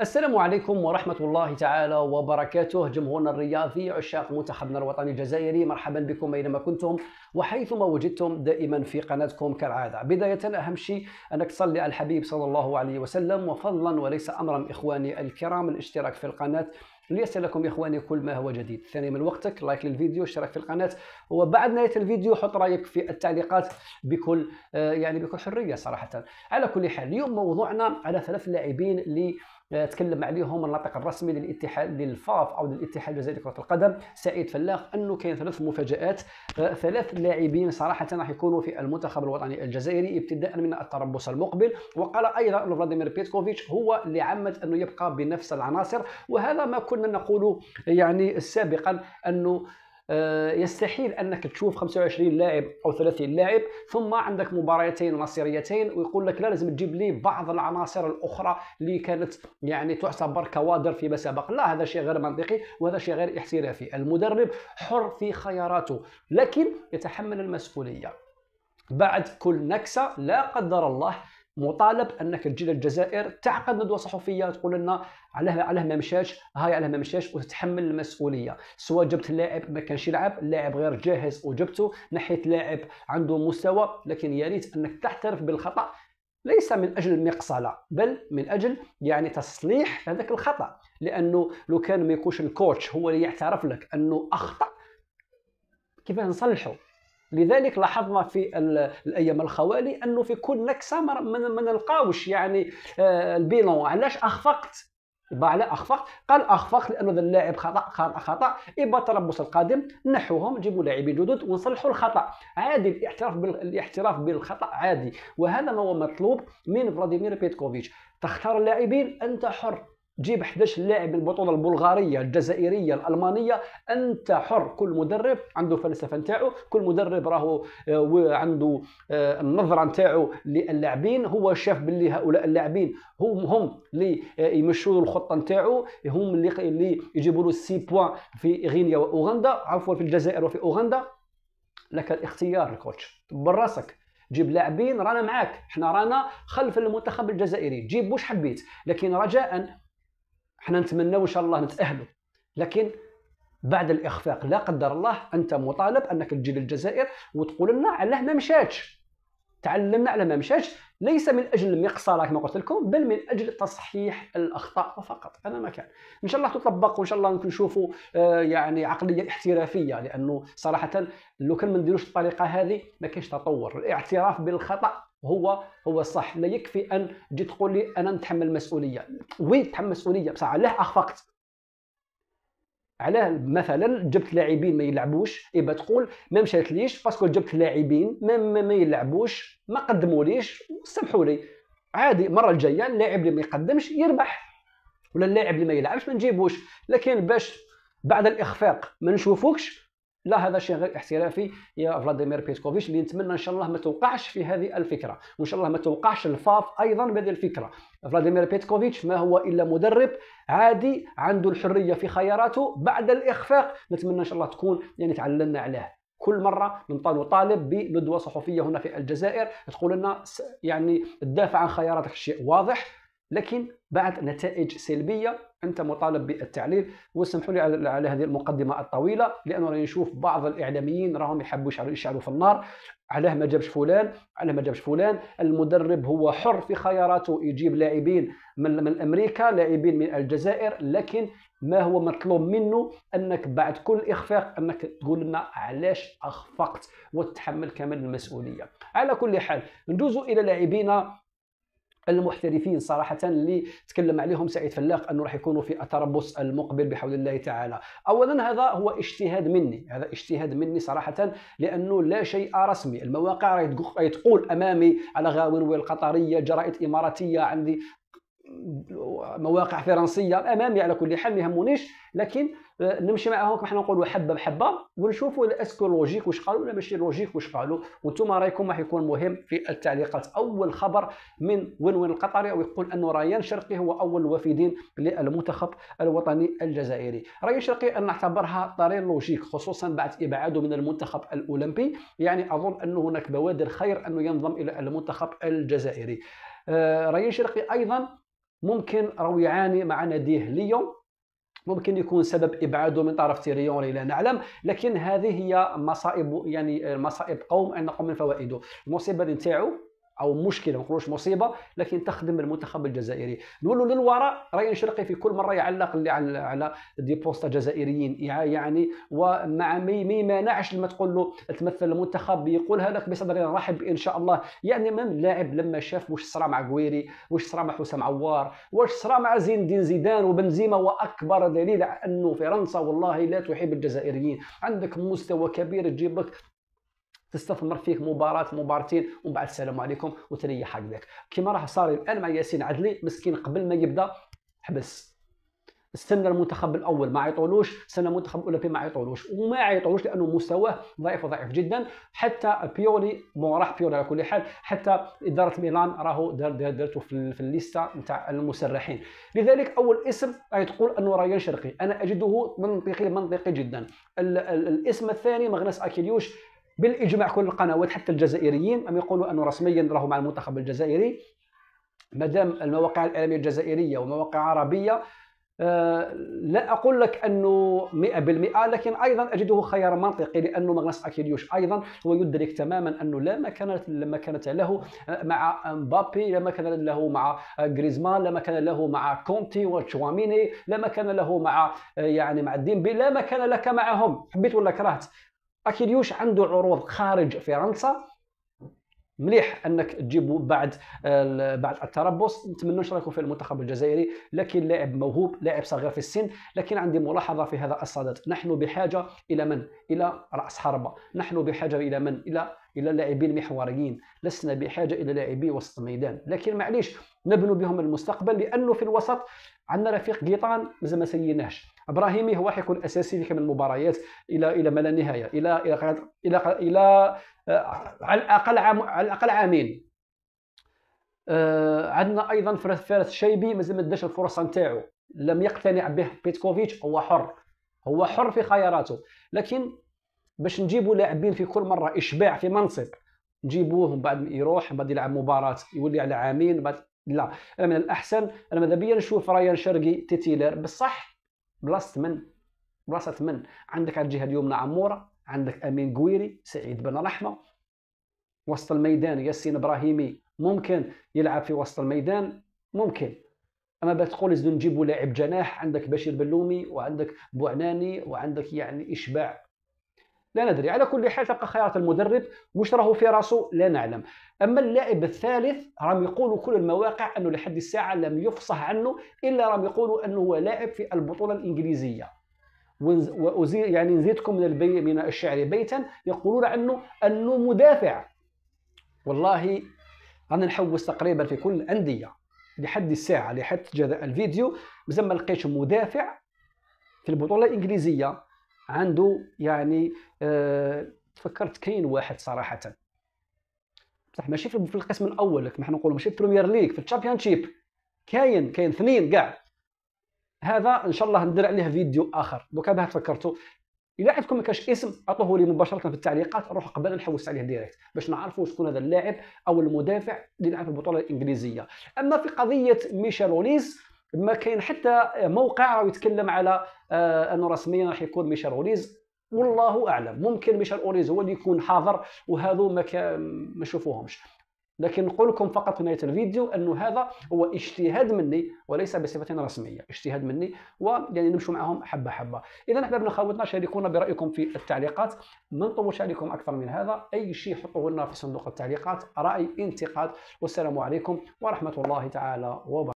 السلام عليكم ورحمة الله تعالى وبركاته جمهورنا الرياضي عشاق منتخبنا الوطني الجزائري مرحبا بكم أينما كنتم وحيثما وجدتم دائما في قناتكم كالعادة بداية أهم شيء أنك تصلي على الحبيب صلى الله عليه وسلم وفضلا وليس أمرا إخواني الكرام الاشتراك في القناة ليصلكم إخواني كل ما هو جديد ثاني من وقتك لايك للفيديو اشتراك في القناة وبعد نهاية الفيديو حط رأيك في التعليقات بكل آه، يعني بكل حرية صراحة على كل حال اليوم موضوعنا على ثلاث لاعبين اللي تكلم عليهم الناطق الرسمي للاتحاد للفاف او للاتحاد الجزائري لكره القدم سعيد فلاح انه كاين ثلاث مفاجات آه، ثلاث لاعبين صراحه راح يكونوا في المنتخب الوطني الجزائري ابتداء من التربص المقبل وقال ايضا فلاديمير بيتكوفيتش هو اللي عمد انه يبقى بنفس العناصر وهذا ما كنا نقوله يعني سابقا انه آه، يستحيل انك تشوف 25 لاعب او 30 لاعب ثم عندك مباريتين مصيريتين ويقول لك لا لازم تجيب لي بعض العناصر الاخرى اللي كانت يعني تعتبر كوادر فيما سبق لا هذا شيء غير منطقي وهذا شيء غير احترافي المدرب حر في خياراته لكن يتحمل المسؤوليه بعد كل نكسه لا قدر الله مطالب انك تجي للجزائر تعقد ندوه صحفيه تقول لنا علاه علاه ما مشاش هاي علاه ما مشاش وتتحمل المسؤوليه سواء جبت لاعب ما كانش يلعب لاعب غير جاهز وجبته ناحية لاعب عنده مستوى لكن يا ريت انك تعترف بالخطا ليس من اجل المقصله بل من اجل يعني تصليح هذاك الخطا لانه لو كان ما يكونش الكوتش هو اللي يعترف لك انه اخطا كيفاه نصلحه لذلك لاحظنا في الايام الخوالي انه في كل نكسه ما نلقاوش يعني آه، البيلون علاش اخفقت على اخفقت قال اخفقت لانه ذا اللاعب خطا خطا خطا ابا التربص القادم نحوهم نجيبوا لاعبين جدد ونصلحوا الخطا عادي الاعتراف بال... الاعتراف بالخطا عادي وهذا ما هو مطلوب من فلاديمير بيتكوفيتش تختار اللاعبين انت حر جيب 11 لاعب البطوله البلغاريه الجزائريه الالمانيه انت حر كل مدرب عنده فلسفه نتاعو كل مدرب راهو آه، وعنده آه، النظره نتاعو للاعبين هو شاف باللي هؤلاء اللاعبين هم هم اللي آه، يمشوا الخطه نتاعو هم اللي اللي يجيبوا له السي بوان في غينيا واوغندا عفوا في الجزائر وفي اوغندا لك الاختيار الكوتش دبر راسك جيب لاعبين رانا معاك حنا رانا خلف المنتخب الجزائري جيب واش حبيت لكن رجاء حنا نتمناو ان شاء الله نتاهلوا لكن بعد الاخفاق لا قدر الله انت مطالب انك تجي للجزائر وتقول لنا علاه ما مشاتش تعلمنا على ما مشاتش ليس من اجل المقصره كما قلت لكم بل من اجل تصحيح الاخطاء فقط هذا ما كان ان شاء الله تطبق وان شاء الله نشوفوا آه، يعني عقليه احترافيه لانه صراحه لو كان ما نديروش الطريقه هذه ما كاينش تطور الاعتراف بالخطا هو هو الصح لا يكفي ان تجي تقول لي انا نتحمل المسؤوليه وي تحمل مسؤوليه بصح علاه اخفقت علاه مثلا جبت لاعبين ما يلعبوش يبقى إيه تقول ما مشاتليش باسكو جبت لاعبين ما ما يلعبوش ما قدموليش سمحوا لي عادي المره الجايه اللاعب اللي ما يقدمش يربح ولا اللاعب اللي ما يلعبش ما نجيبوش لكن باش بعد الاخفاق ما نشوفوكش لا هذا شيء غير احترافي يا فلاديمير بيسكوفيتش اللي نتمنى ان شاء الله ما توقعش في هذه الفكره وان شاء الله ما توقعش الفاف ايضا بهذه الفكره فلاديمير بيتكوفيتش ما هو الا مدرب عادي عنده الحريه في خياراته بعد الاخفاق نتمنى ان شاء الله تكون يعني تعلمنا عليه كل مره نطالب طالب بندوه صحفيه هنا في الجزائر تقول لنا يعني تدافع عن خياراتك شيء واضح لكن بعد نتائج سلبيه انت مطالب بالتعليل وسمحوا لي على هذه المقدمه الطويله لانه راني نشوف بعض الاعلاميين راهم يحبوا يشعلوا في النار علاه ما جابش فلان علاه ما جابش فلان المدرب هو حر في خياراته يجيب لاعبين من, من امريكا لاعبين من الجزائر لكن ما هو مطلوب منه انك بعد كل اخفاق انك تقول لنا علاش اخفقت وتتحمل كمان المسؤوليه على كل حال ندوزو الى لاعبينا المحترفين صراحة اللي تكلم عليهم سعيد فلاق أنه راح يكونوا في التربص المقبل بحول الله تعالى أولا هذا هو اجتهاد مني هذا اجتهاد مني صراحة لأنه لا شيء رسمي المواقع تقول أمامي على غاوروي القطرية جرائد إماراتية عندي مواقع فرنسيه امامي على كل حال ما يهمونيش لكن آه، نمشي معاهم كما حنا نقولوا حبه بحبه ونشوفوا اسكو لوجيك واش قالوا ولا ماشي لوجيك واش قالوا وانتم رايكم راح يكون مهم في التعليقات اول خبر من وين وين القطري او يقول انه ريان شرقي هو اول الوافدين للمنتخب الوطني الجزائري ريان شرقي أن نعتبرها طريق لوجيك خصوصا بعد ابعاده من المنتخب الاولمبي يعني اظن انه هناك بوادر خير انه ينضم الى المنتخب الجزائري آه، ريان شرقي ايضا ممكن راهو يعاني مع ناديه ليون ممكن يكون سبب ابعاده من طرف تيريون لا نعلم لكن هذه هي مصائب يعني مصائب قوم ان نقوم من فوائده المصيبه نتاعو او مشكله ما نقولوش مصيبه لكن تخدم المنتخب الجزائري نقولوا للوراء راي شرقي في كل مره يعلق على على دي بوستا جزائريين يعني ومع ما مانعش لما تقول له تمثل المنتخب يقولها لك بصدر رحب ان شاء الله يعني من لاعب لما شاف واش صرا مع غويري واش صرا مع حسام عوار واش صرا مع زين الدين زيدان وبنزيما واكبر دليل على انه فرنسا والله لا تحب الجزائريين عندك مستوى كبير تجيب لك تستثمر فيك مباراه مبارتين ومن بعد السلام عليكم وتريح عقلك كما راه صار الان مع ياسين عدلي مسكين قبل ما يبدا حبس استنى المنتخب الاول ما عيطولوش استنى المنتخب الاولمبي ما عيطولوش وما عيطولوش لانه مستواه ضعيف وضعيف جدا حتى بيولي بون راح بيولي على كل حال حتى اداره ميلان راهو دار دارته في, في الليسته نتاع المسرحين لذلك اول اسم تقول انه ريان شرقي انا اجده منطقي منطقي جدا الاسم الثاني مغناس اكيليوش بالاجماع كل القنوات حتى الجزائريين أم يقولوا انه رسميا راهو مع المنتخب الجزائري دام المواقع الاعلاميه الجزائريه ومواقع عربيه أه لا اقول لك انه 100% لكن ايضا اجده خيار منطقي لانه مغناس اكيليوش ايضا هو يدرك تماما انه لا مكان لما كانت له مع مبابي لا مكان له مع غريزمان لا مكان له مع كونتي وتشواميني لا مكان له مع آه، يعني مع ديمبي لا مكان لك معهم حبيت ولا كرهت اكيليوش عنده عروض خارج فرنسا مليح انك تجيبو بعد بعد التربص نتمنى نشاركوا في المنتخب الجزائري لكن لاعب موهوب لاعب صغير في السن لكن عندي ملاحظه في هذا الصدد نحن بحاجه الى من الى راس حربه نحن بحاجه الى من الى الى لاعبين محوريين لسنا بحاجه الى لاعبي وسط الميدان لكن معليش نبنوا بهم المستقبل لانه في الوسط عندنا رفيق قيطان مازال ما سيناش ابراهيمي هو حيكون اساسي في كامل المباريات الى الى ما لا نهايه الى الى الى الى, إلى آه، على الاقل عام على الاقل عامين آه عندنا ايضا فارس الشيبي مازال ما داش الفرصه نتاعو لم يقتنع به بيتكوفيتش هو حر هو حر في خياراته لكن باش نجيبوا لاعبين في كل مره اشباع في منصب نجيبوه من بعد يروح من بعد يلعب مباراه يولي على عامين بعد لا انا من الاحسن انا ماذا بيا نشوف رايان شرقي تيتيلر بصح بلاصه من بلاصه من عندك على الجهه اليمنى عموره عندك امين قويري سعيد بن رحمه وسط الميدان ياسين ابراهيمي ممكن يلعب في وسط الميدان ممكن اما بتقول تقول نجيبوا لاعب جناح عندك بشير بلومي وعندك بوعناني وعندك يعني اشباع لا ندري على كل حال تبقى خيارات المدرب واش راهو في راسه لا نعلم اما اللاعب الثالث راهم يقولوا كل المواقع انه لحد الساعه لم يفصح عنه الا راهم يقولوا انه هو لاعب في البطوله الانجليزيه وازيد يعني نزيدكم من البي من الشعر بيتا يقولون عنه انه مدافع والله رانا نحوس تقريبا في كل الانديه لحد الساعه لحد جذا الفيديو مازال ما لقيتش مدافع في البطوله الانجليزيه عنده يعني آه كاين واحد صراحه بصح ماشي في القسم الاول كما حنا نقولوا ماشي في البريمير ليغ في الشامبيونشيب كاين كاين اثنين كاع هذا ان شاء الله ندير عليه فيديو اخر دوكا باه تفكرتوا الى عندكم ما كانش اسم عطوه لي مباشره في التعليقات نروح قبل نحوس عليه ديريكت باش نعرفوا شكون هذا اللاعب او المدافع اللي يلعب في البطوله الانجليزيه اما في قضيه ميشيل ميشيلونيز ما كاين حتى موقع راه يتكلم على آه، انه رسميا راح يكون ميشيل اوليز والله اعلم ممكن ميشيل اوليز هو اللي يكون حاضر وهذو ما ما شوفوهمش لكن نقول لكم فقط في نهايه الفيديو انه هذا هو اجتهاد مني وليس بصفه رسميه اجتهاد مني ويعني نمشوا معهم حبه حبه اذا احبابنا خاوتنا شاركونا برايكم في التعليقات ما نطولش عليكم اكثر من هذا اي شيء حطوه لنا في صندوق التعليقات راي انتقاد والسلام عليكم ورحمه الله تعالى وبركاته